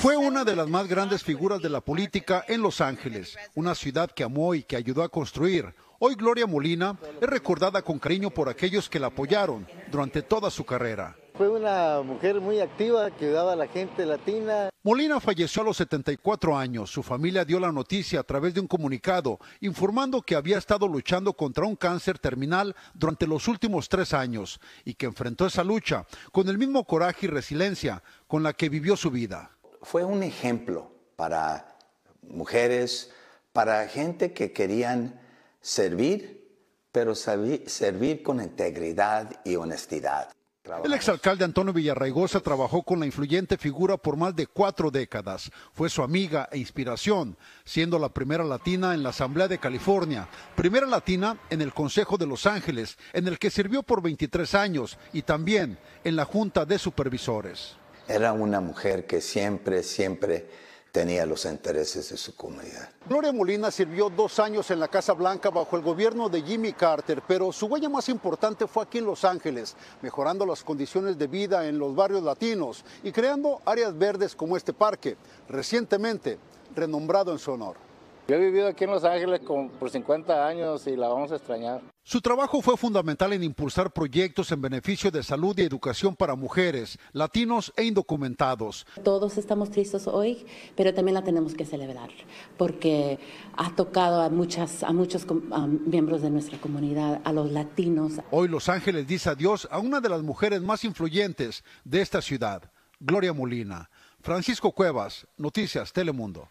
Fue una de las más grandes figuras de la política en Los Ángeles, una ciudad que amó y que ayudó a construir. Hoy Gloria Molina es recordada con cariño por aquellos que la apoyaron durante toda su carrera. Fue una mujer muy activa que ayudaba a la gente latina. Molina falleció a los 74 años. Su familia dio la noticia a través de un comunicado informando que había estado luchando contra un cáncer terminal durante los últimos tres años y que enfrentó esa lucha con el mismo coraje y resiliencia con la que vivió su vida. Fue un ejemplo para mujeres, para gente que querían servir, pero servir con integridad y honestidad. El exalcalde Antonio Villarraigosa trabajó con la influyente figura por más de cuatro décadas. Fue su amiga e inspiración, siendo la primera latina en la Asamblea de California, primera latina en el Consejo de Los Ángeles, en el que sirvió por 23 años y también en la Junta de Supervisores. Era una mujer que siempre, siempre tenía los intereses de su comunidad. Gloria Molina sirvió dos años en la Casa Blanca bajo el gobierno de Jimmy Carter, pero su huella más importante fue aquí en Los Ángeles, mejorando las condiciones de vida en los barrios latinos y creando áreas verdes como este parque, recientemente renombrado en su honor. Yo he vivido aquí en Los Ángeles por 50 años y la vamos a extrañar. Su trabajo fue fundamental en impulsar proyectos en beneficio de salud y educación para mujeres, latinos e indocumentados. Todos estamos tristes hoy, pero también la tenemos que celebrar, porque ha tocado a, muchas, a muchos miembros de nuestra comunidad, a los latinos. Hoy Los Ángeles dice adiós a una de las mujeres más influyentes de esta ciudad, Gloria Molina. Francisco Cuevas, Noticias Telemundo.